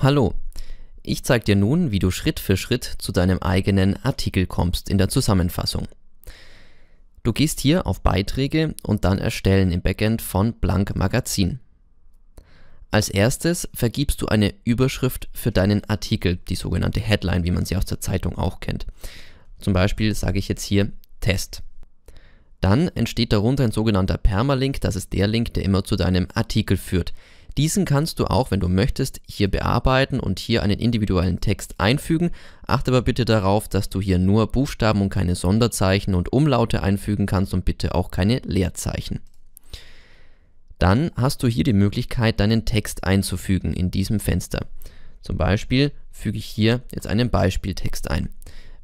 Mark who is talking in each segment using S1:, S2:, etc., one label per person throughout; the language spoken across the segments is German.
S1: Hallo, ich zeige dir nun, wie du Schritt für Schritt zu deinem eigenen Artikel kommst in der Zusammenfassung. Du gehst hier auf Beiträge und dann Erstellen im Backend von Blank Magazin. Als erstes vergibst du eine Überschrift für deinen Artikel, die sogenannte Headline, wie man sie aus der Zeitung auch kennt. Zum Beispiel sage ich jetzt hier Test. Dann entsteht darunter ein sogenannter Permalink, das ist der Link, der immer zu deinem Artikel führt. Diesen kannst du auch, wenn du möchtest, hier bearbeiten und hier einen individuellen Text einfügen. Achte aber bitte darauf, dass du hier nur Buchstaben und keine Sonderzeichen und Umlaute einfügen kannst und bitte auch keine Leerzeichen. Dann hast du hier die Möglichkeit, deinen Text einzufügen in diesem Fenster. Zum Beispiel füge ich hier jetzt einen Beispieltext ein.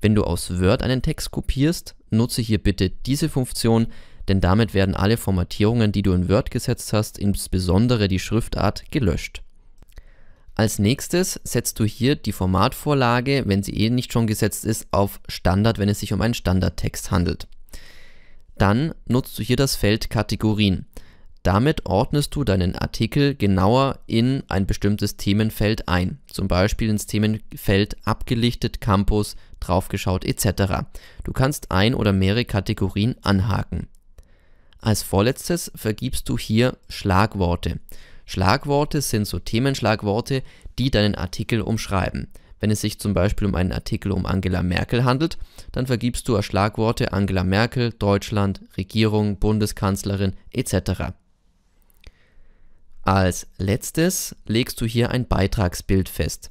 S1: Wenn du aus Word einen Text kopierst, nutze hier bitte diese Funktion, denn damit werden alle Formatierungen, die du in Word gesetzt hast, insbesondere die Schriftart, gelöscht. Als nächstes setzt du hier die Formatvorlage, wenn sie eh nicht schon gesetzt ist, auf Standard, wenn es sich um einen Standardtext handelt. Dann nutzt du hier das Feld Kategorien. Damit ordnest du deinen Artikel genauer in ein bestimmtes Themenfeld ein, zum Beispiel ins Themenfeld abgelichtet, Campus, draufgeschaut etc. Du kannst ein oder mehrere Kategorien anhaken. Als vorletztes vergibst du hier Schlagworte. Schlagworte sind so Themenschlagworte, die deinen Artikel umschreiben. Wenn es sich zum Beispiel um einen Artikel um Angela Merkel handelt, dann vergibst du als Schlagworte Angela Merkel, Deutschland, Regierung, Bundeskanzlerin etc. Als letztes legst du hier ein Beitragsbild fest.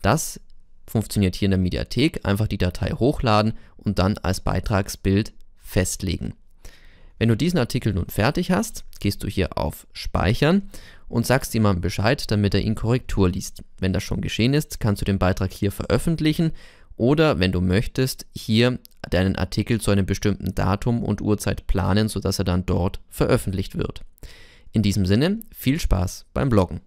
S1: Das funktioniert hier in der Mediathek, einfach die Datei hochladen und dann als Beitragsbild festlegen. Wenn du diesen Artikel nun fertig hast, gehst du hier auf Speichern und sagst jemandem Bescheid, damit er ihn Korrektur liest. Wenn das schon geschehen ist, kannst du den Beitrag hier veröffentlichen oder, wenn du möchtest, hier deinen Artikel zu einem bestimmten Datum und Uhrzeit planen, sodass er dann dort veröffentlicht wird. In diesem Sinne, viel Spaß beim Bloggen.